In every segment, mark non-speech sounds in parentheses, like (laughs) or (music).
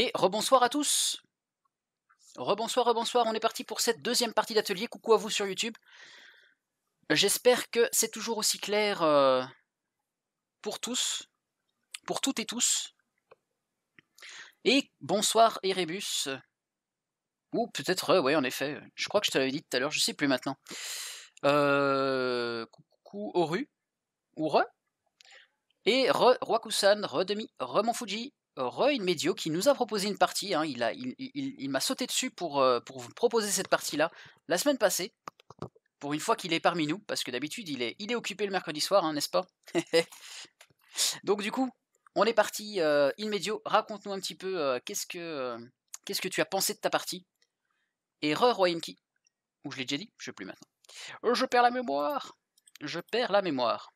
Et rebonsoir à tous Rebonsoir, rebonsoir, on est parti pour cette deuxième partie d'atelier. Coucou à vous sur YouTube. J'espère que c'est toujours aussi clair euh, pour tous, pour toutes et tous. Et bonsoir Erebus. Ou peut-être, re, oui, en effet. Je crois que je te l'avais dit tout à l'heure, je sais plus maintenant. Euh, coucou Oru. Ou Re. Et Re, Roi Re Demi, Re Roy Medio qui nous a proposé une partie. Hein. il, il, m'a sauté dessus euh, pour, vous proposer cette partie-là la semaine passée. Pour une fois qu'il est parmi nous, parce que d'habitude il est, occupé le mercredi soir, hein, n'est-ce pas (laughs) Donc du coup, on est parti. Euh, Medio, raconte-nous un petit peu euh, euh, qu'est-ce que tu as pensé de ta partie. Et Roy qui, ou je l'ai déjà dit, je sais plus maintenant. je perds la mémoire. Je perds la mémoire.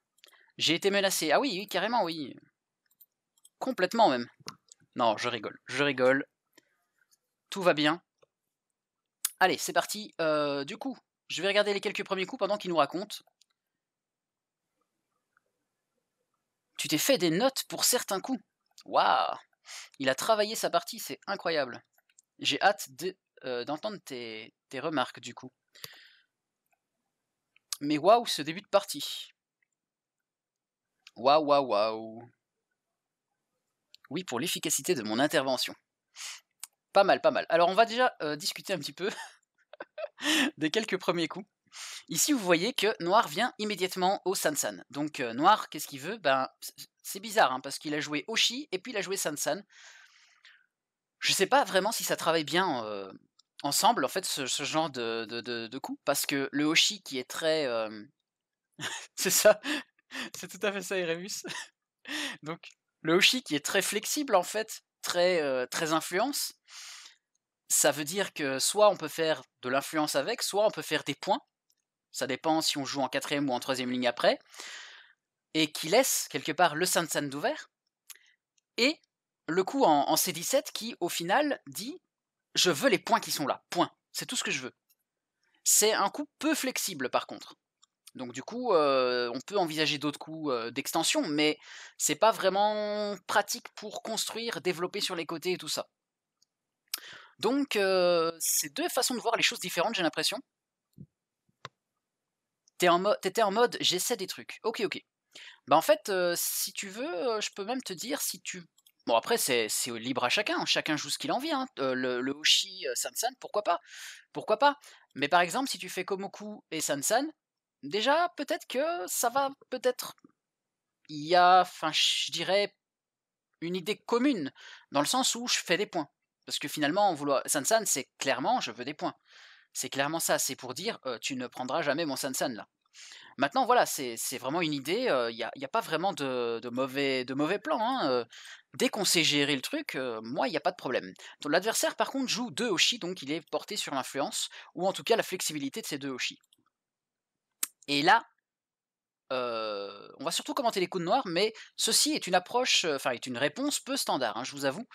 J'ai été menacé. Ah oui, carrément, oui. Complètement même. Non, je rigole, je rigole. Tout va bien. Allez, c'est parti. Euh, du coup, je vais regarder les quelques premiers coups pendant qu'il nous raconte. Tu t'es fait des notes pour certains coups. Waouh Il a travaillé sa partie, c'est incroyable. J'ai hâte euh, d'entendre tes, tes remarques du coup. Mais waouh, ce début de partie. Waouh, waouh, waouh. Oui, pour l'efficacité de mon intervention. Pas mal, pas mal. Alors on va déjà euh, discuter un petit peu (laughs) des quelques premiers coups. Ici, vous voyez que Noir vient immédiatement au Sansan. Donc euh, Noir, qu'est-ce qu'il veut Ben, c'est bizarre, hein, parce qu'il a joué Oshi et puis il a joué Sansan. Je sais pas vraiment si ça travaille bien euh, ensemble, en fait, ce, genre de, coups, coup, parce que le Oshi qui est très... (laughs) c'est ça, (laughs) c'est tout à fait ça, Eremus. Donc, le Hoshi qui est très flexible en fait, très, euh, très influence, ça veut dire que soit on peut faire de l'influence avec, soit on peut faire des points. Ça dépend si on joue en quatrième ou en troisième ligne après. Et qui laisse quelque part le Sansan d'ouvert. Et le coup en, en, C17 qui au final dit je veux les points qui sont là. Point. C'est tout ce que je veux. C'est un coup peu flexible par contre. Donc du coup, on peut envisager d'autres coups d'extension, mais c'est pas vraiment pratique pour construire, développer sur les côtés et tout ça. Donc c'est deux façons de voir les choses différentes, j'ai l'impression. T'étais en, en mode j'essaie des trucs. Ok, ok. Bah en fait, si tu veux, je peux même te dire si tu. Bon après c'est libre à chacun, hein, chacun joue ce qu'il en vient. Hein, le, le Hoshi Sansan, pourquoi pas Pourquoi pas Mais par exemple, si tu fais Komoku et Sansan, déjà, peut-être que ça va, peut-être, il y a, enfin, je dirais, une idée commune, dans le sens où je fais des points. Parce que finalement, vouloir... Sansan, c'est clairement, je veux des points. C'est clairement ça, c'est pour dire, euh, tu ne prendras jamais mon Sansan, là. Maintenant, voilà, c'est vraiment une idée, euh, il n'y a, pas vraiment de, mauvais, de mauvais plan. Hein, euh. dès qu'on sait gérer le truc, moi, il n'y a pas de problème. L'adversaire, par contre, joue deux Hoshi, donc il est porté sur l'influence, ou en tout cas la flexibilité de ces deux Hoshi. Et là, euh, on va surtout commenter les coups de noir, mais ceci est une approche, euh, enfin est une réponse peu standard, hein, je vous avoue.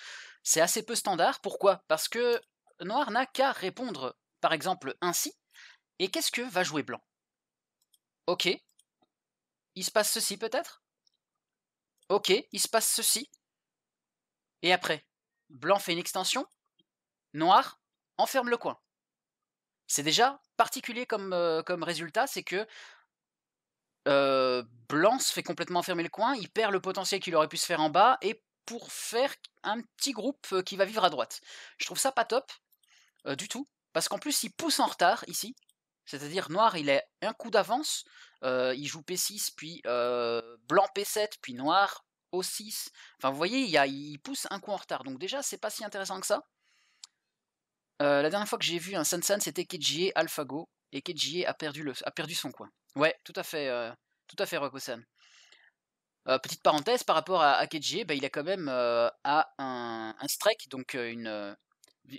C'est assez peu standard, pourquoi Parce que noir n'a qu'à répondre, par exemple, ainsi, et qu'est-ce que va jouer blanc Ok, il se passe ceci peut-être Ok, il se passe ceci. Et après, blanc fait une extension, noir enferme le coin. C'est déjà particulier comme, euh, comme résultat, c'est que euh, Blanc se fait complètement fermer le coin, il perd le potentiel qu'il aurait pu se faire en bas, et pour faire un petit groupe euh, qui va vivre à droite. Je trouve ça pas top du tout, parce qu'en plus il pousse en retard ici, c'est-à-dire noir il est un coup d'avance, il joue P6, puis blanc P7, puis noir O6, enfin vous voyez, il, y a, il pousse un coup en retard, donc déjà c'est pas si intéressant que ça. Euh, la dernière fois que j'ai vu un Sansan, c'était Kejie AlphaGo, et Kejie a perdu, le, a perdu son coin. Ouais, tout à fait, euh, tout à fait, roko euh, petite parenthèse, par rapport à, à bah, il a quand même un, strike, donc une,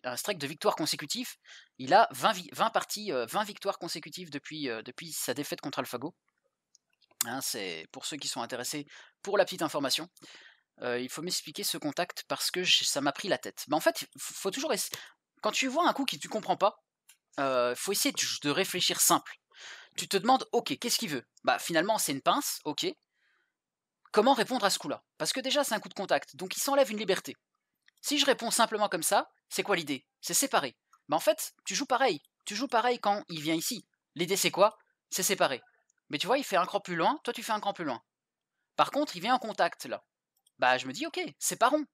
un strike de victoires consécutive. Il a 20, parties, 20 victoires consécutives depuis, depuis sa défaite contre AlphaGo. Hein, c'est pour ceux qui sont intéressés pour la petite information. il faut m'expliquer ce contact parce que ça m'a pris la tête. Bah, en fait, il faut toujours quand tu vois un coup qui tu comprends pas, il euh, faut essayer de, réfléchir simple. Tu te demandes, ok, qu'est-ce qu'il veut Bah finalement c'est une pince, ok. Comment répondre à ce coup-là Parce que déjà c'est un coup de contact, donc il s'enlève une liberté. Si je réponds simplement comme ça, c'est quoi l'idée C'est séparé. Bah en fait, tu joues pareil. Tu joues pareil quand il vient ici. L'idée c'est quoi C'est séparé. Mais tu vois, il fait un cran plus loin, toi tu fais un cran plus loin. Par contre, il vient en contact là. Bah je me dis ok, c'est pas rond.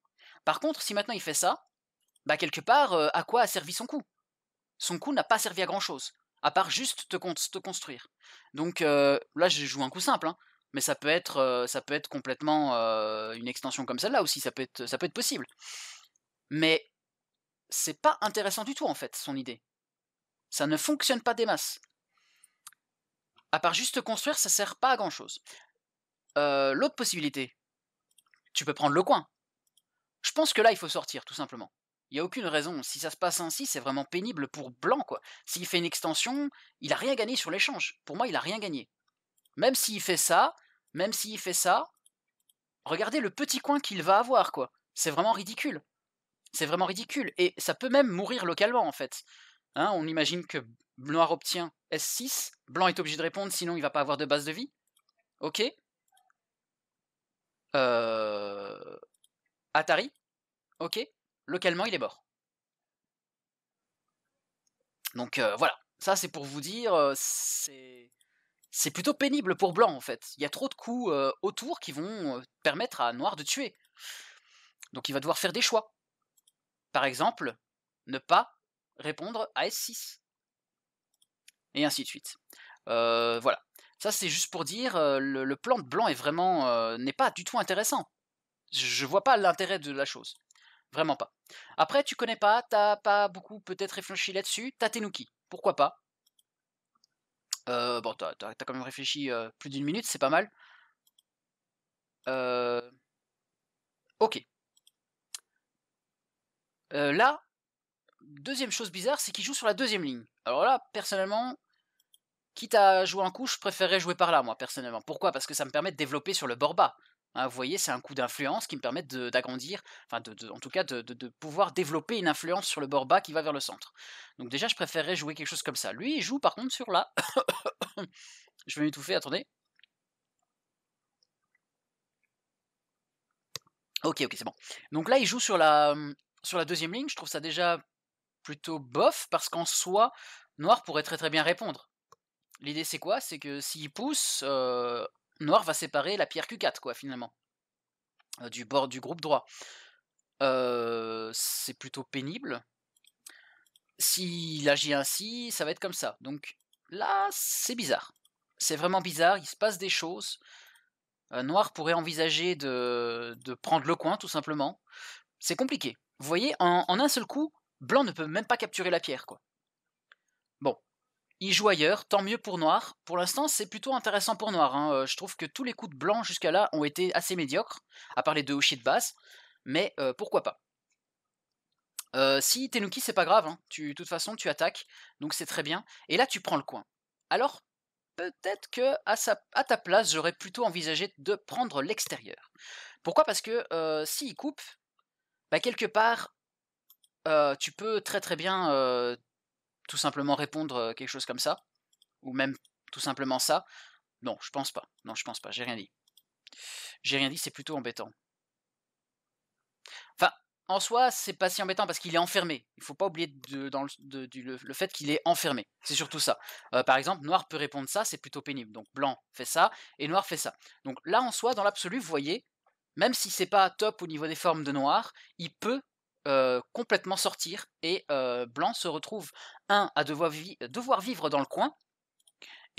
Par contre, si maintenant il fait ça, bah quelque part, euh, à quoi a servi son coup Son coup n'a pas servi à grand-chose, à part juste te, construire. Donc euh, là, je joue un coup simple, hein, mais ça peut être, euh, ça peut être complètement une extension comme celle-là aussi, ça peut, être, ça peut être possible. Mais c'est pas intéressant du tout, en fait, son idée. Ça ne fonctionne pas des masses. À part juste te construire, ça sert pas à grand-chose. L'autre possibilité, tu peux prendre le coin. Je pense que là, il faut sortir, tout simplement. Il a aucune raison. Si ça se passe ainsi, c'est vraiment pénible pour Blanc, quoi. S'il fait une extension, il a rien gagné sur l'échange. Pour moi, il n'a rien gagné. Même s'il fait ça, même s'il fait ça, regardez le petit coin qu'il va avoir, quoi. C'est vraiment ridicule. C'est vraiment ridicule. Et ça peut même mourir localement, en fait. Hein, on imagine que Noir obtient S6, Blanc est obligé de répondre, sinon il va pas avoir de base de vie. Ok. Euh, Atari Ok localement, il est mort. Donc euh, voilà, ça c'est pour vous dire, euh, c'est plutôt pénible pour Blanc en fait. Il y a trop de coups euh, autour qui vont permettre à Noir de tuer. Donc il va devoir faire des choix. Par exemple, ne pas répondre à S6. Et ainsi de suite. voilà. Ça c'est juste pour dire, le, plan de Blanc est vraiment n'est pas du tout intéressant. Je, je vois pas l'intérêt de la chose. Vraiment pas. Après, tu connais pas, t'as pas beaucoup peut-être réfléchi là-dessus, t'as Tenuki, pourquoi pas euh, Bon, t'as quand même réfléchi euh, plus d'une minute, c'est pas mal. Euh, ok. là, deuxième chose bizarre, c'est qu'il joue sur la deuxième ligne. Alors là, personnellement, quitte à jouer un coup, je préférerais jouer par là, moi, personnellement. Pourquoi Parce que ça me permet de développer sur le bord bas. Hein, vous voyez, c'est un coup d'influence qui me permet d'agrandir, enfin de, en tout cas de, pouvoir développer une influence sur le bord bas qui va vers le centre. Donc déjà, je préférerais jouer quelque chose comme ça. Lui, il joue par contre sur la... (coughs) je vais m'étouffer, attendez. Ok, ok, c'est bon. Donc là, il joue sur la, mmh, sur la deuxième ligne. Je trouve ça déjà plutôt bof, parce qu'en soi, Noir pourrait très très bien répondre. L'idée c'est quoi C'est que s'il pousse, euh, Noir va séparer la pierre Q4, quoi, finalement, euh, du bord du groupe droit. Euh, c'est plutôt pénible. S'il agit ainsi, ça va être comme ça. Donc là, c'est bizarre. C'est vraiment bizarre, il se passe des choses. Noir pourrait envisager de, de, prendre le coin, tout simplement. C'est compliqué. Vous voyez, en, en un seul coup, Blanc ne peut même pas capturer la pierre, quoi. Bon, il joue ailleurs, tant mieux pour Noir. Pour l'instant, c'est plutôt intéressant pour Noir. Hein. Euh, je trouve que tous les coups de blanc jusqu'à là ont été assez médiocres, à part les deux Oshis de base. Mais euh, pourquoi pas euh, Si Tenuki, c'est pas grave. Hein. Tu, de toute façon, tu attaques, donc c'est très bien. Et là, tu prends le coin. Alors, peut-être que à, sa, à ta place, j'aurais plutôt envisagé de prendre l'extérieur. Pourquoi Parce que s'il coupe, bah, quelque part, tu peux très très bien tout simplement répondre euh, quelque chose comme ça, ou même tout simplement ça. Non, je pense pas. Non, je pense pas. J'ai rien dit. J'ai rien dit, c'est plutôt embêtant. Enfin, en soi, c'est pas si embêtant parce qu'il est enfermé. Il faut pas oublier le, fait qu'il est enfermé. C'est surtout ça. Euh, par exemple, noir peut répondre ça, c'est plutôt pénible. Donc blanc fait ça et noir fait ça. Donc là, en soi, dans l'absolu, vous voyez, même si c'est pas top au niveau des formes de noir, il peut euh, complètement sortir et euh, Blanc se retrouve, un, à devoir, vivre dans le coin,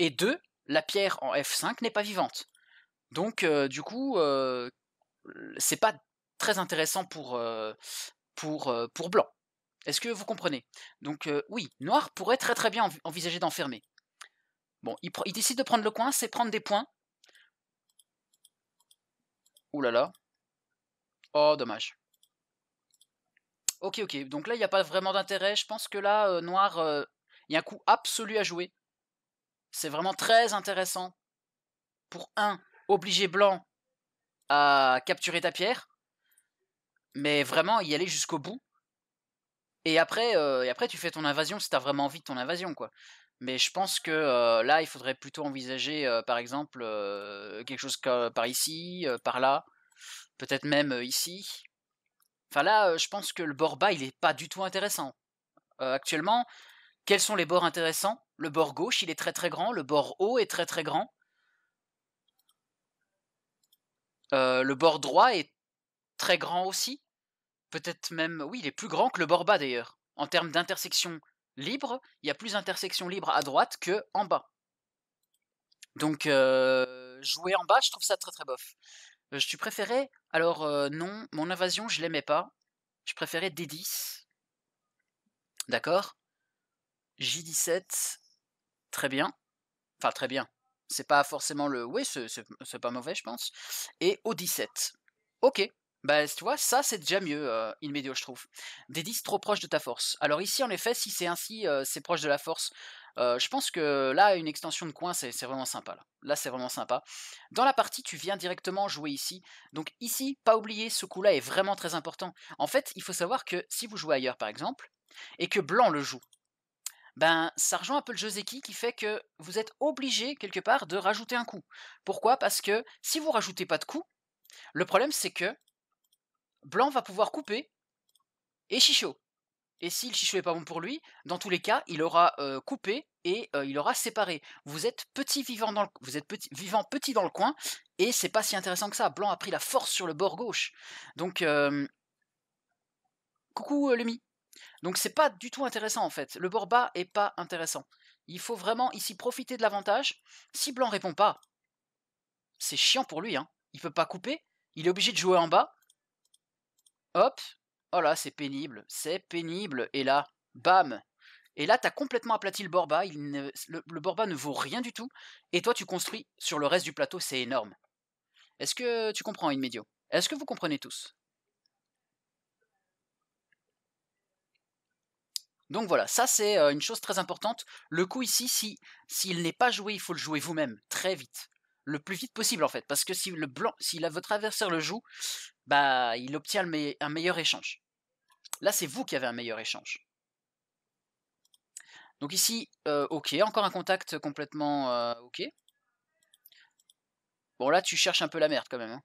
et deux, la pierre en F5 n'est pas vivante. Donc euh, du coup, c'est pas très intéressant pour, pour, pour Blanc. Est-ce que vous comprenez Donc oui, Noir pourrait très très bien envisager d'enfermer. Bon, il, décide de prendre le coin, c'est prendre des points. oulala là là. Oh, dommage. Ok, ok. Donc là, il n'y a pas vraiment d'intérêt. Je pense que là, euh, noir, euh, il y a un coup absolu à jouer. C'est vraiment très intéressant. Pour un, obliger blanc à capturer ta pierre. Mais vraiment, y aller jusqu'au bout. Et après, euh, et après, tu fais ton invasion si as vraiment envie de ton invasion, quoi. Mais je pense que là, il faudrait plutôt envisager, par exemple, quelque chose par ici, par là, peut-être même ici. Enfin là, je pense que le bord bas, il n'est pas du tout intéressant. actuellement, quels sont les bords intéressants Le bord gauche, il est très très grand. Le bord haut est très très grand. le bord droit est très grand aussi. Peut-être même, oui, il est plus grand que le bord bas d'ailleurs. En termes d'intersection libre, il y a plus d'intersection libre à droite que en bas. Donc jouer en bas, je trouve ça très très bof. Euh, je tu préférais Alors euh, non, mon invasion, je l'aimais pas. Je préférais D10. D'accord J17. Très bien. Enfin, très bien. C'est pas forcément le... Oui, c'est pas mauvais, je pense. Et O17. Ok. Bah, tu vois, ça, c'est déjà mieux, euh, je trouve. D10 trop proche de ta force. Alors ici, en effet, si c'est ainsi, euh, c'est proche de la force je pense que là, une extension de coin, c'est vraiment sympa. Là, là c'est vraiment sympa. Dans la partie, tu viens directement jouer ici. Donc ici, pas oublier, ce coup-là est vraiment très important. En fait, il faut savoir que si vous jouez ailleurs, par exemple, et que blanc le joue, ben, ça rejoint un peu le Zeki qui fait que vous êtes obligé, quelque part, de rajouter un coup. Pourquoi Parce que si vous rajoutez pas de coup, le problème c'est que blanc va pouvoir couper et chichot. Et si le chichou est pas bon pour lui, dans tous les cas, il aura coupé et il aura séparé. Vous êtes petit vivant dans vous êtes petit, vivant petit dans le coin et c'est pas si intéressant que ça. Blanc a pris la force sur le bord gauche. Donc coucou coucou Lemi. Donc c'est pas du tout intéressant en fait. Le bord bas est pas intéressant. Il faut vraiment ici profiter de l'avantage. Si Blanc répond pas, c'est chiant pour lui. Hein. Il peut pas couper. Il est obligé de jouer en bas. Hop, oh là, c'est pénible, c'est pénible, et là, bam et là, t'as complètement aplati le Borba, le, Borba ne vaut rien du tout, et toi, tu construis sur le reste du plateau, c'est énorme. Est-ce que tu comprends, Inmedio Est-ce que vous comprenez tous Donc voilà, ça c'est euh, une chose très importante. Le coup ici, si s'il n'est pas joué, il faut le jouer vous-même, très vite le plus vite possible en fait. Parce que si le blanc, votre adversaire le joue, bah il obtient un meilleur échange. Là c'est vous qui avez un meilleur échange. Donc ici, euh, ok, encore un contact complètement euh, ok. Bon là tu cherches un peu la merde quand même. Hein.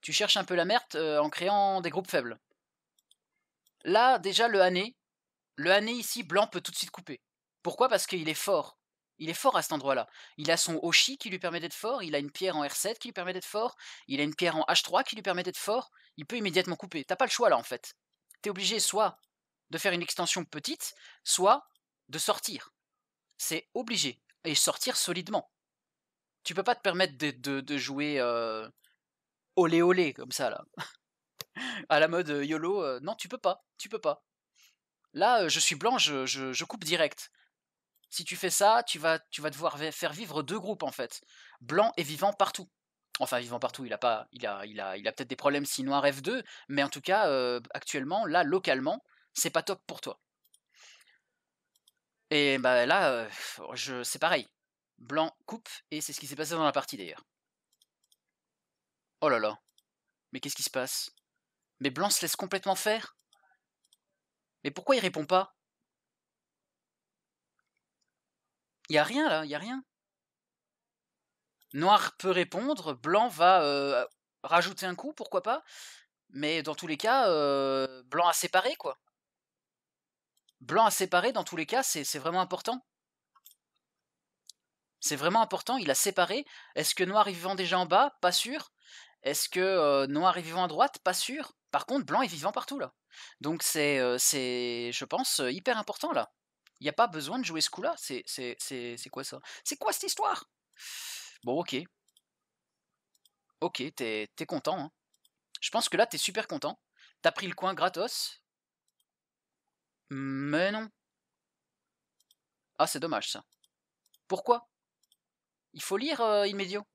Tu cherches un peu la merde euh, en créant des groupes faibles. Là déjà le hané, le hané ici blanc peut tout de suite couper. Pourquoi Parce qu'il est fort. Il est fort à cet endroit-là. Il a son Oshi qui lui permet d'être fort, il a une pierre en R7 qui lui permet d'être fort, il a une pierre en H3 qui lui permet d'être fort. Il peut immédiatement couper. T'as pas le choix là en fait. T'es obligé soit de faire une extension petite, soit de sortir. C'est obligé. Et sortir solidement. Tu peux pas te permettre de, jouer euh, olé olé comme ça là. (laughs) à la mode euh, YOLO, euh, non tu peux pas. Tu peux pas. Là, euh, je suis blanc, je coupe direct. Si tu fais ça, tu vas, tu vas devoir faire vivre deux groupes en fait, blanc et vivant partout. Enfin, vivant partout, il a pas, il a, il a peut-être des problèmes si noir F2, mais en tout cas, actuellement, là, localement, c'est pas top pour toi. Et bah là, je, c'est pareil. Blanc coupe, et c'est ce qui s'est passé dans la partie d'ailleurs. Oh là là. Mais qu'est-ce qui se passe Mais Blanc se laisse complètement faire Mais pourquoi il répond pas Il n'y a rien là, il n'y a rien. Noir peut répondre, blanc va euh, rajouter un coup, pourquoi pas. Mais dans tous les cas, euh, blanc a séparé quoi. Blanc a séparé, dans tous les cas, c'est vraiment important. C'est vraiment important, il a séparé. Est-ce que noir est vivant déjà en bas Pas sûr. Est-ce que euh, noir est vivant à droite Pas sûr. Par contre, blanc est vivant partout, là. Donc c'est, je pense, hyper important, là. Il n'y a pas besoin de jouer ce coup-là. C'est quoi ça C'est quoi cette histoire Bon, ok. Ok, t'es es content. Hein. Je pense que là, t'es super content. T'as pris le coin gratos. Mais non. Ah, c'est dommage, ça. Pourquoi Il faut lire, euh, immédiatement.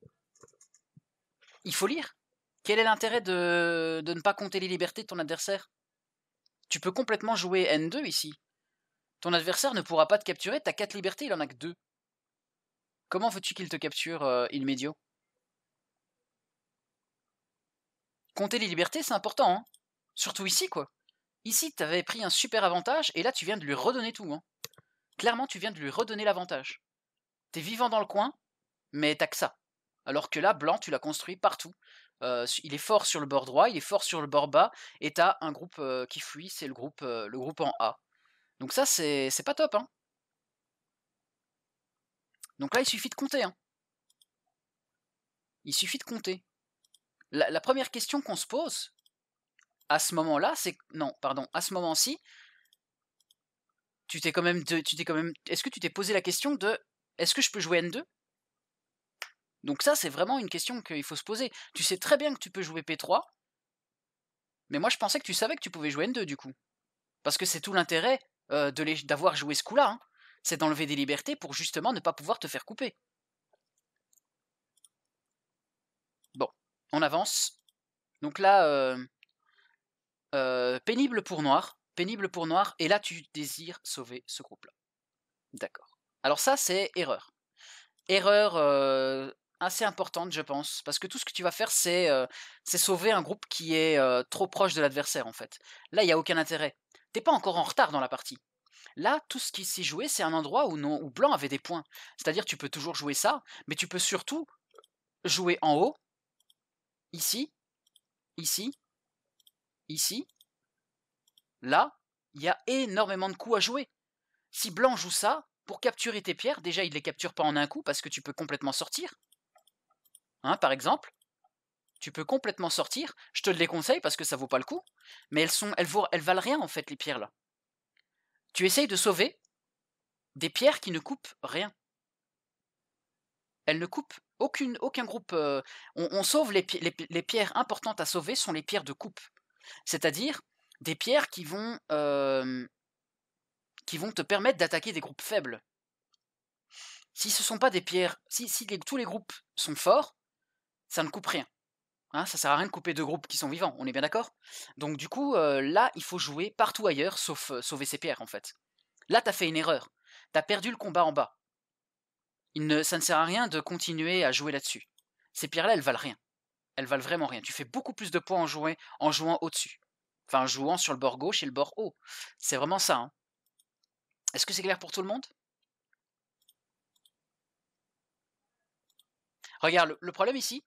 Il faut lire. Quel est l'intérêt de... de ne pas compter les libertés de ton adversaire Tu peux complètement jouer N2 ici. Ton adversaire ne pourra pas te capturer, t'as 4 libertés, il en a que 2. Comment veux-tu qu'il te capture, euh, ilmédio Compter les libertés, c'est important, hein. Surtout ici, quoi. Ici, t'avais pris un super avantage, et là, tu viens de lui redonner tout, hein. Clairement, tu viens de lui redonner l'avantage. T'es vivant dans le coin, mais t'as que ça. Alors que là, blanc, tu l'as construit partout. Euh, il est fort sur le bord droit, il est fort sur le bord bas, et t'as un groupe euh, qui fuit, c'est le groupe, le groupe en A. Donc ça, c'est pas top. Hein. Donc là, il suffit de compter. Hein. Il suffit de compter. La, première question qu'on se pose à ce moment-là, c'est non, pardon, à ce moment-ci, tu t'es quand même, tu t'es quand même, est-ce que tu t'es posé la question de, est-ce que je peux jouer N2 Donc ça, c'est vraiment une question qu'il faut se poser. Tu sais très bien que tu peux jouer P3, mais moi, je pensais que tu savais que tu pouvais jouer N2 du coup, parce que c'est tout l'intérêt euh, d'avoir joué ce coup-là. Hein. C'est d'enlever des libertés pour justement ne pas pouvoir te faire couper. Bon, on avance. Donc là, euh, euh, pénible pour noir, pénible pour noir, et là tu désires sauver ce groupe-là. D'accord. Alors ça, c'est erreur. Erreur assez importante, je pense, parce que tout ce que tu vas faire, c'est sauver un groupe qui est trop proche de l'adversaire, en fait. Là, il n'y a aucun intérêt t'es pas encore en retard dans la partie. Là, tout ce qui s'est joué, c'est un endroit où, non, Blanc avait des points. C'est-à-dire, tu peux toujours jouer ça, mais tu peux surtout jouer en haut, ici, ici, ici, là. Il y a énormément de coups à jouer. Si Blanc joue ça, pour capturer tes pierres, déjà, il les capture pas en un coup parce que tu peux complètement sortir. Hein, par exemple tu peux complètement sortir. Je te le déconseille parce que ça vaut pas le coup. Mais elles sont, elles, valent rien en fait les pierres là. Tu essayes de sauver des pierres qui ne coupent rien. Elles ne coupent aucune, aucun groupe. Euh, on, sauve les, pierres importantes à sauver sont les pierres de coupe. C'est-à-dire des pierres qui vont, euh, qui vont te permettre d'attaquer des groupes faibles. Si ce sont pas des pierres, si, si tous les groupes sont forts, ça ne coupe rien. Hein, ça sert à rien de couper deux groupes qui sont vivants, on est bien d'accord Donc du coup, euh, là, il faut jouer partout ailleurs, sauf euh, sauver ces pierres, en fait. Là, t'as fait une erreur. T'as perdu le combat en bas. Il ne, ça ne sert à rien de continuer à jouer là-dessus. Ces pierres-là, elles valent rien. Elles valent vraiment rien. Tu fais beaucoup plus de points en, jouant en jouant au-dessus. Enfin, en jouant sur le bord gauche et le bord haut. C'est vraiment ça. Hein. Est-ce que c'est clair pour tout le monde Regarde, le problème ici,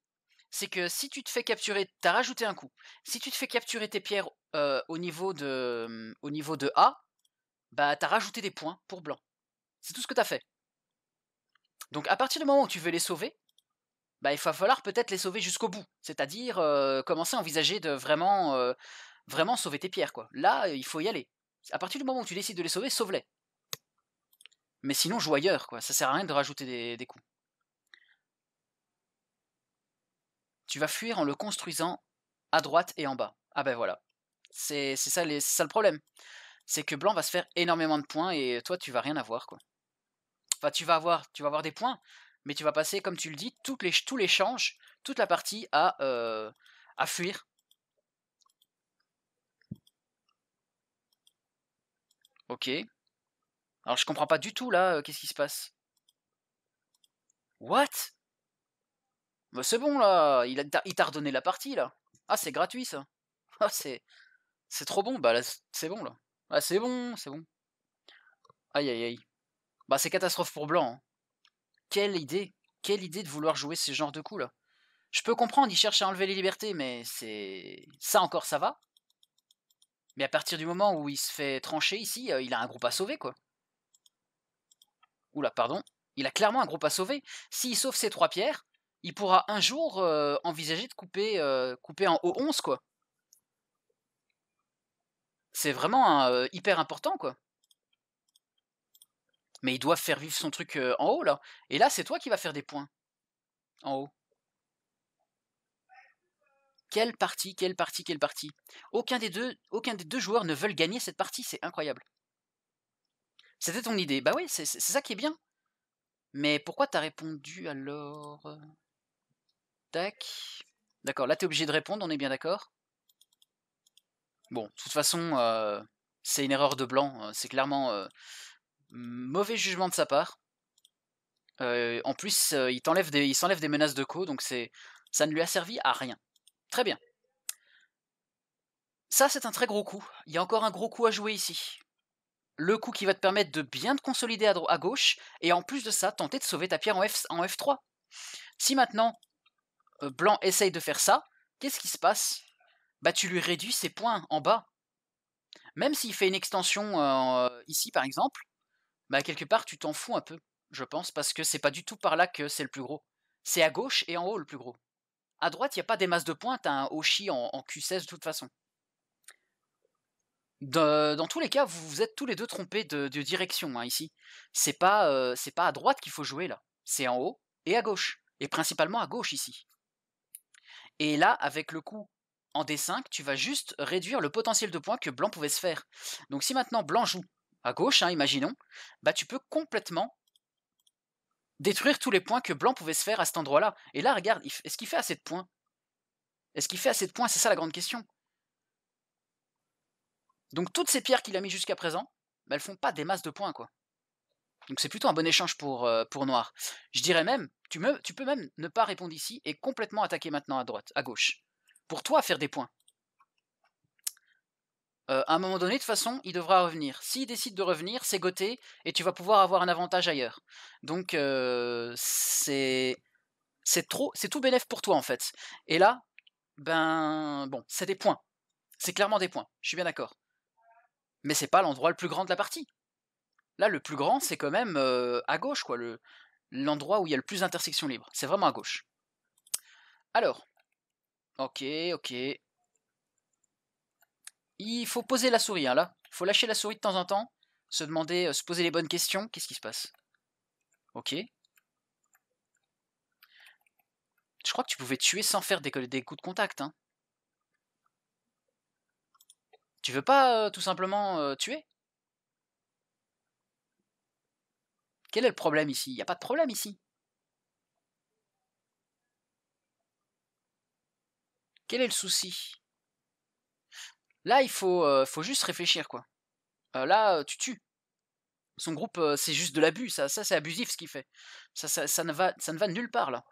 c'est que si tu te fais capturer, t'as rajouté un coup. Si tu te fais capturer tes pierres au, niveau de, mmh, niveau A, bah t'as rajouté des points pour blanc. C'est tout ce que t'as fait. Donc à partir du moment où tu veux les sauver, bah il va falloir peut-être les sauver jusqu'au bout. C'est-à-dire commencer à envisager de vraiment, vraiment sauver tes pierres. Quoi. Là, il faut y aller. À partir du moment où tu décides de les sauver, sauve-les. Mais sinon, joue ailleurs, quoi. Ça sert à rien de rajouter des, des coups. Tu vas fuir en le construisant à droite et en bas. Ah ben voilà. C'est ça, le problème. C'est que blanc va se faire énormément de points et toi tu vas rien avoir quoi. Enfin tu vas avoir, tu vas avoir des points, mais tu vas passer, comme tu le dis, toutes les, les l'échange, toute la partie euh, à, fuir. Ok. Alors je comprends pas du tout là, euh, qu'est-ce qui se passe What bah c'est bon là, il, t'a redonné la partie là. Ah c'est gratuit ça. (laughs) Ah c'est, c'est trop bon, bah c'est bon là. Ah c'est bon, c'est bon. Aïe aïe aïe. Bah c'est catastrophe pour Blanc. Hein. Quelle idée, quelle idée de vouloir jouer ce genre de coup là. Je peux comprendre, il cherche à enlever les libertés, mais c'est... Ça encore ça va. Mais à partir du moment où il se fait trancher ici, euh, il a un groupe à sauver quoi. Oula, pardon. Il a clairement un groupe à sauver. S'il sauve ses trois pierres, il pourra un jour euh, envisager de couper, euh, en haut 11 quoi. C'est vraiment euh, hyper important, quoi. Mais il doit faire vivre son truc en haut, là. Et là, c'est toi qui vas faire des points. En haut. Quelle partie, quelle partie, quelle partie aucun des, deux, aucun des deux joueurs ne veulent gagner cette partie, c'est incroyable. C'était ton idée. Bah oui, c'est ça qui est bien. Mais pourquoi t'as répondu alors Tac. D'accord, là t'es obligé de répondre, on est bien d'accord Bon, de toute façon, euh, c'est une erreur de blanc. Euh, c'est clairement euh, mauvais jugement de sa part. en plus, il des, il s'enlève des menaces de co, donc ça ne lui a servi à rien. Très bien. Ça, c'est un très gros coup. Il y a encore un gros coup à jouer ici. Le coup qui va te permettre de bien te consolider à, à gauche, et en plus de ça, tenter de sauver ta pierre en, F en F3. Si maintenant, euh, Blanc essaye de faire ça, qu'est-ce qui se passe Bah tu lui réduis ses points en bas. Même s'il fait une extension euh, ici par exemple, bah quelque part tu t'en fous un peu, je pense, parce que c'est pas du tout par là que c'est le plus gros. C'est à gauche et en haut le plus gros. À droite, il n'y a pas des masses de points, t'as un Oshi en, Q16 de toute façon. dans tous les cas, vous vous êtes tous les deux trompés de, direction hein, ici. C'est pas, euh, pas à droite qu'il faut jouer là, c'est en haut et à gauche, et principalement à gauche ici. Et là, avec le coup en D5, tu vas juste réduire le potentiel de points que blanc pouvait se faire. Donc si maintenant blanc joue à gauche, hein, imaginons, bah tu peux complètement détruire tous les points que blanc pouvait se faire à cet endroit-là. Et là, regarde, est-ce qu'il fait assez de points Est-ce qu'il fait assez de points C'est ça la grande question. Donc toutes ces pierres qu'il a mises jusqu'à présent, elles bah, elles font pas des masses de points, quoi. Donc c'est plutôt un bon échange pour, euh, pour Noir. Je dirais même, tu, tu peux même ne pas répondre ici et complètement attaquer maintenant à droite, à gauche. Pour toi, faire des points. Euh, à un moment donné, de toute façon, il devra revenir. S'il décide de revenir, c'est goté et tu vas pouvoir avoir un avantage ailleurs. Donc euh, c'est trop, c'est tout bénéf pour toi en fait. Et là, ben bon, c'est des points. C'est clairement des points. Je suis bien d'accord. Mais c'est pas l'endroit le plus grand de la partie. Là, le plus grand, c'est quand même à gauche, quoi, l'endroit où il y a le plus d'intersections libres. C'est vraiment à gauche. Alors, ok, ok. Il faut poser la souris, hein, là. Il faut lâcher la souris de temps en temps, se demander, se poser les bonnes questions. Qu'est-ce qui se passe Ok. Je crois que tu pouvais tuer sans faire des, coups de contact, hein. Tu veux pas tout simplement tuer Quel est le problème ici Il n'y a pas de problème ici. Quel est le souci Là, il faut, euh, faut juste réfléchir, quoi. Euh, là, euh, tu tues. Son groupe, c'est juste de l'abus. Ça, c'est abusif, ce qu'il fait. Ça, ça, ne va, ça ne va nulle part, là.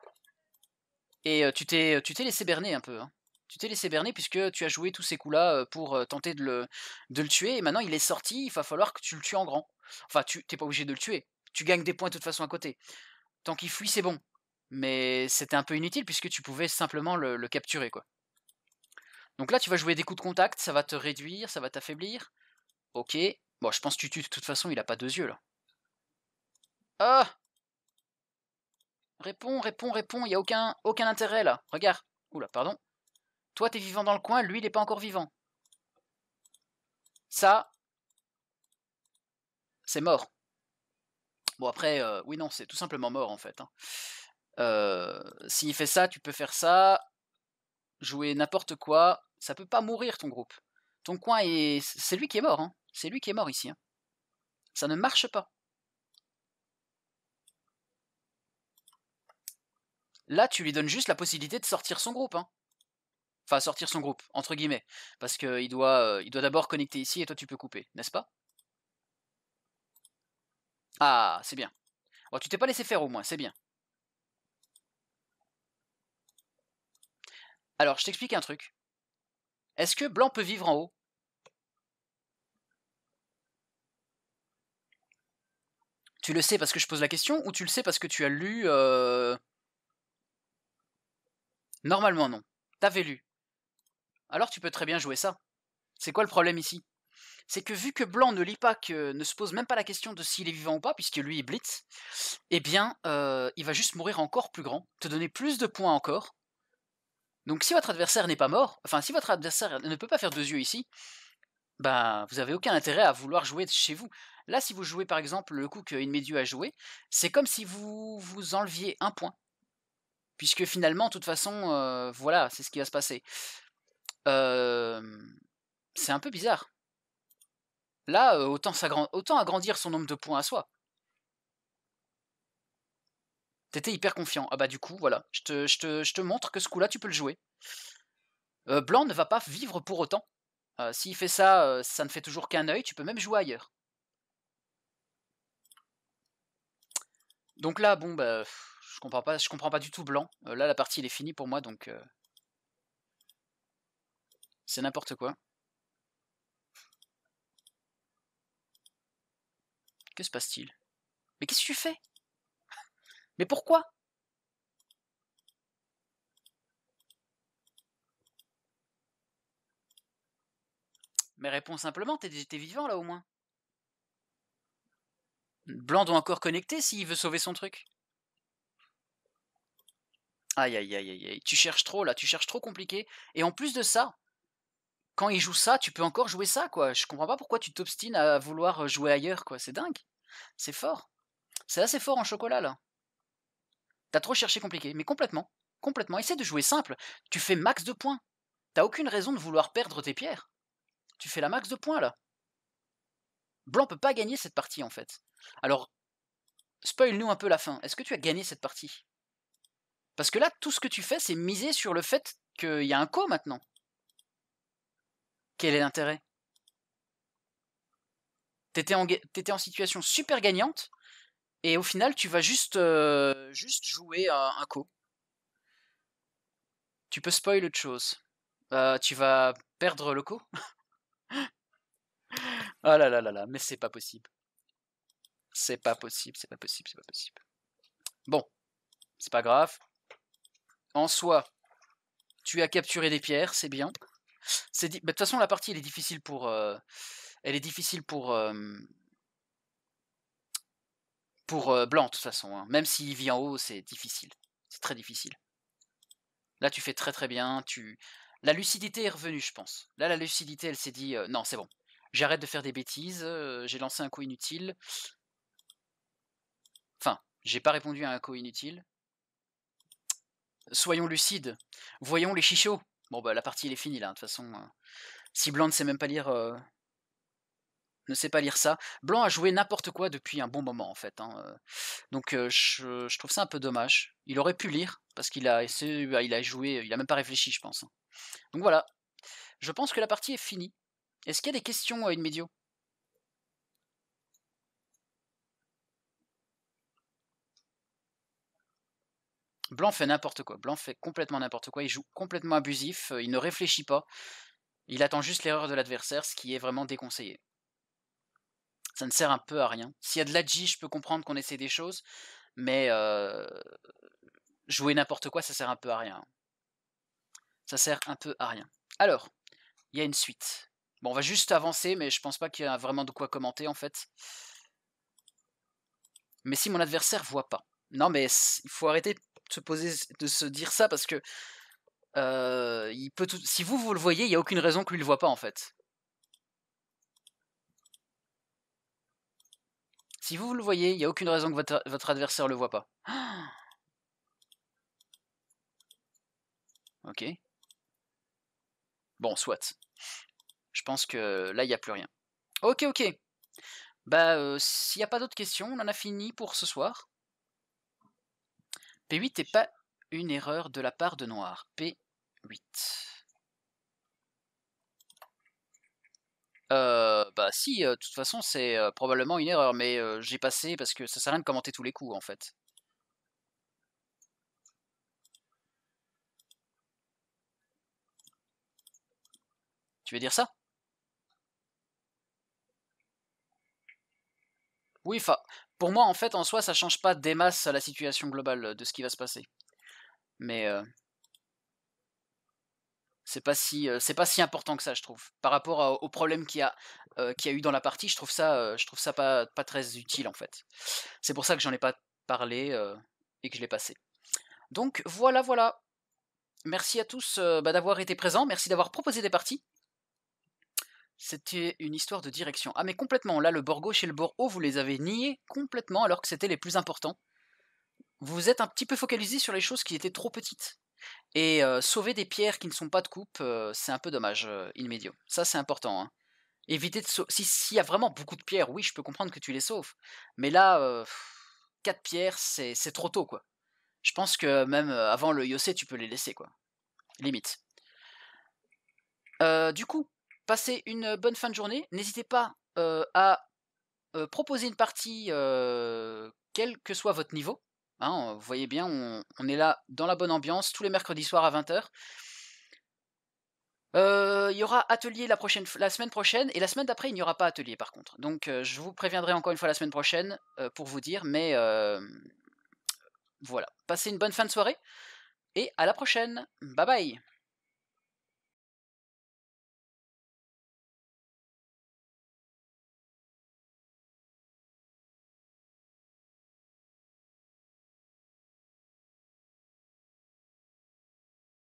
Et tu t'es laissé berner un peu. Hein. Tu t'es laissé berner puisque tu as joué tous ces coups-là pour tenter de le, le tuer. Et maintenant, il est sorti. Il va falloir que tu le tues en grand. Enfin, tu t'es pas obligé de le tuer tu gagnes des points de toute façon à côté. Tant qu'il fuit, c'est bon. Mais c'était un peu inutile puisque tu pouvais simplement le, capturer. quoi. Donc là, tu vas jouer des coups de contact, ça va te réduire, ça va t'affaiblir. Ok. Bon, je pense que tu tues de toute façon, il a pas deux yeux là. Ah Réponds, réponds, réponds, il n'y a aucun, aucun intérêt là. Regarde. Oula, pardon. Toi, t'es vivant dans le coin, lui, il n'est pas encore vivant. Ça, c'est mort. Bon, après, oui, non, c'est tout simplement mort en fait. Hein. S'il fait ça, tu peux faire ça, jouer n'importe quoi, ça peut pas mourir ton groupe. Ton coin, est... c'est lui qui est mort, hein. c'est lui qui est mort ici. Hein. Ça ne marche pas. Là, tu lui donnes juste la possibilité de sortir son groupe. Enfin, sortir son groupe, entre guillemets. Parce qu'il doit doit d'abord connecter ici et toi tu peux couper, n'est-ce pas ah, c'est bien. Bon, oh, tu t'es pas laissé faire au moins, c'est bien. Alors, je t'explique un truc. Est-ce que blanc peut vivre en haut Tu le sais parce que je pose la question ou tu le sais parce que tu as lu... Euh, Normalement non. T'avais lu. Alors tu peux très bien jouer ça. C'est quoi le problème ici c'est que vu que Blanc ne lit pas, que, ne se pose même pas la question de s'il est vivant ou pas, puisque lui il blitz, eh bien euh, il va juste mourir encore plus grand, te donner plus de points encore. Donc si votre adversaire n'est pas mort, enfin si votre adversaire ne peut pas faire deux yeux ici, ben vous avez aucun intérêt à vouloir jouer chez vous. Là si vous jouez par exemple le coup que a joué, c'est comme si vous vous enleviez un point. Puisque finalement, de toute façon, euh, voilà, c'est ce qui va se passer. Euh, c'est un peu bizarre. Là, euh, autant, agrandir son nombre de points à soi. T'étais hyper confiant. Ah bah du coup, voilà, je te, montre que ce coup-là, tu peux le jouer. Euh, Blanc ne va pas vivre pour autant. Euh, s'il fait ça, ça ne fait toujours qu'un œil, tu peux même jouer ailleurs. Donc là, bon, bah, je comprends pas, je comprends pas du tout Blanc. là, la partie, elle est finie pour moi, donc... c'est n'importe quoi. Que se passe-t-il Mais qu'est-ce que tu fais Mais pourquoi Mais réponds simplement, t'es vivant là au moins. Blanc doit encore connecter s'il veut sauver son truc. Aïe aïe aïe aïe aïe, tu cherches trop là, tu cherches trop compliqué. Et en plus de ça, quand il joue ça, tu peux encore jouer ça, quoi. Je comprends pas pourquoi tu t'obstines à vouloir jouer ailleurs, quoi. C'est dingue. C'est fort. C'est assez fort en chocolat, là. T'as trop cherché compliqué, mais complètement. Complètement. Essaie de jouer simple. Tu fais max de points. T'as aucune raison de vouloir perdre tes pierres. Tu fais la max de points, là. Blanc peut pas gagner cette partie, en fait. Alors, spoil-nous un peu la fin. Est-ce que tu as gagné cette partie Parce que là, tout ce que tu fais, c'est miser sur le fait qu'il y a un co maintenant quel est l'intérêt T'étais en, situation super gagnante, et au final, tu vas juste, euh, juste jouer un, coup co. Tu peux spoil autre chose. Euh, tu vas perdre le coup (laughs) oh ah là là là là, mais c'est pas possible. C'est pas possible, c'est pas possible, c'est pas possible. Bon, c'est pas grave. En soi, tu as capturé des pierres, c'est bien. Bah, de toute façon la partie elle est difficile pour elle est difficile pour pour blanc de toute façon. Hein. Même s'il vit en haut, c'est difficile. C'est très difficile. Là, tu fais très très bien. Tu la lucidité est revenue, je pense. Là, la lucidité, elle s'est dit non, c'est bon. J'arrête de faire des bêtises. j'ai lancé un coup inutile. Enfin, j'ai pas répondu à un coup inutile. Soyons lucides. Voyons les chichots. Bon, bah la partie, est finie là, de toute façon. Hein. si Blanc ne sait même pas lire. Euh, ne sait pas lire ça. Blanc a joué n'importe quoi depuis un bon moment, en fait. Hein, euh. donc euh, je, trouve ça un peu dommage. Il aurait pu lire, parce qu'il a, bah, il a joué, il a même pas réfléchi, je pense. Hein. Donc voilà. Je pense que la partie est finie. Est-ce qu'il y a des questions, médio? Blanc fait n'importe quoi. Blanc fait complètement n'importe quoi. Il joue complètement abusif. Euh, il ne réfléchit pas. Il attend juste l'erreur de l'adversaire, ce qui est vraiment déconseillé. Ça ne sert un peu à rien. S'il y a de la je peux comprendre qu'on essaie des choses, mais euh, jouer n'importe quoi, ça sert un peu à rien. Ça sert un peu à rien. Alors, il y a une suite. Bon, on va juste avancer, mais je pense pas qu'il y a vraiment de quoi commenter en fait. Mais si mon adversaire voit pas. Non, mais il faut arrêter poser, de se dire ça parce que il peut si vous vous le voyez, il n'y a aucune raison que lui le voit pas en fait. Si vous, vous le voyez, il n'y a aucune raison que votre, votre adversaire le voit pas. (gasps) ok. Bon, soit. Je pense que là, il n'y a plus rien. Ok, ok. Bah, s'il n'y a pas d'autres questions, on en a fini pour ce soir. P8 n'est pas une erreur de la part de Noir. P8. Euh, bah si, euh, de toute façon c'est euh, probablement une erreur, mais euh, j'ai passé parce que ça sert à rien de commenter tous les coups en fait. Tu veux dire ça Oui, fa pour moi, en fait, en soi, ça change pas des masses à la situation globale euh, de ce qui va se passer. Mais euh, c'est pas si euh, c'est pas si important que ça, je trouve. Par rapport au problème qu'il y a qui a eu dans la partie, je trouve ça je trouve ça pas pas très utile en fait. C'est pour ça que j'en ai pas parlé et que je l'ai passé. Donc voilà voilà. Merci à tous bah, d'avoir été présents, merci d'avoir proposé des parties. C'était une histoire de direction. Ah mais complètement, là le bord gauche et le bord haut, vous les avez niés complètement alors que c'était les plus importants. Vous êtes un petit peu focalisé sur les choses qui étaient trop petites. Et euh, sauver des pierres qui ne sont pas de coupe, euh, c'est un peu dommage, euh, immédiat. Ça c'est important. Hein. Éviter de sauver... S'il y a vraiment beaucoup de pierres, oui, je peux comprendre que tu les sauves. Mais là, 4 pierres, c'est trop tôt, quoi. Je pense que même avant le Yose, tu peux les laisser, quoi. Limite. du coup, Passez une bonne fin de journée. N'hésitez pas euh, à euh, proposer une partie, euh, quel que soit votre niveau. Hein, vous voyez bien, on, est là dans la bonne ambiance tous les mercredis soirs à 20h. Il y aura atelier la, la, semaine prochaine et la semaine d'après il n'y aura pas atelier par contre. Donc je vous préviendrai encore une fois la semaine prochaine pour vous dire, mais voilà. Passez une bonne fin de soirée et à la prochaine. Bye bye